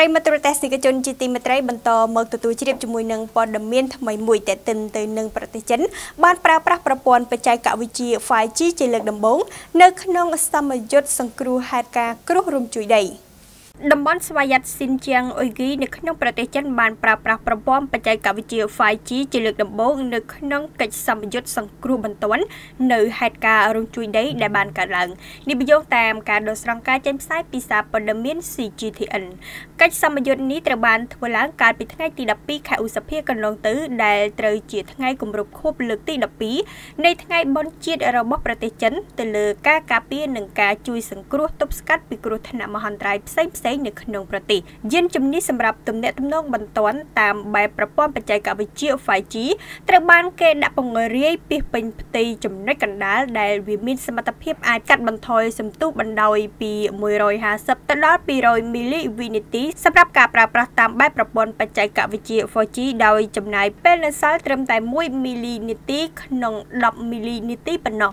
ប្រិមត្តប្រទេសសិកជនជាទីមេត្រីបន្តមកទទួលជ្រាបជាមួយនឹងព័ត៌មានថ្មីមួយតេតិនទៅនឹងប្រទេសចិនបានប្រើប្រាស់ប្រព័ន្ធបច្ចេកវិទ្យា 5G ជាលើកដំបូងនៅក្នុងសមយុទ្ធសង្គ្រោះហេតុការណ៍គ្រោះរំជួយដី។តំបន់ស្វយ័តស៊ីនជាងអ៊ុយហ្គីនៅក្នុងប្រទេសចិនបានប្រើប្រាស់ប្រព័ន្ធបច្ចេកវិទ្យា 5G ជាលើកដំបូងនៅក្នុងកិច្ចសម្ពយុទ្ធសង្គ្រោះបន្ទាន់នៅហេតុការណ៍រងជួយដីដែលបានកើតឡើងនេះបញ្យោងតាមការដោះស្រាំការចេញផ្សាយពីសារព័ត៌មាន CGTN កិច្ចសម្ពយុទ្ធនេះត្រូវបានធ្វើឡើងកាលពីថ្ងៃទី12ខែឧសភាកន្លងទៅដែលត្រូវជាថ្ងៃគម្រប់ខួបលើកទី12នៃថ្ងៃបុណ្យជាតិរបស់ប្រទេសចិនទៅលើការការពារនិងការជួយសង្គ្រោះទប់ស្កាត់ពីគ្រោះថ្នាក់មហន្តរាយផ្សេងៗងនៅក្នុងប្រទេសយានជំនិះសម្រាប់ទំនាក់ទំនងបន្ទាន់តាមបែបប្រព័ន្ធបច្ចេកវិទ្យា 5G ត្រូវបានគេដាក់ពង្រាយពីពេញផ្ទៃចំណុចកណ្ដាលដែលវាមានសមត្ថភាពអាចកាត់បន្ថយសន្ទុះបណ្ដោយពី150ទៅដល់200មីលីវិនាទីសម្រាប់ការប្រើប្រាស់តាមបែបប្រព័ន្ធបច្ចេកវិទ្យា 4G ដោយចំណាយពេលនៅសល់ត្រឹមតែ1មីលីនាទីក្នុង10មីលីនាទីប៉ុណ្ណោះ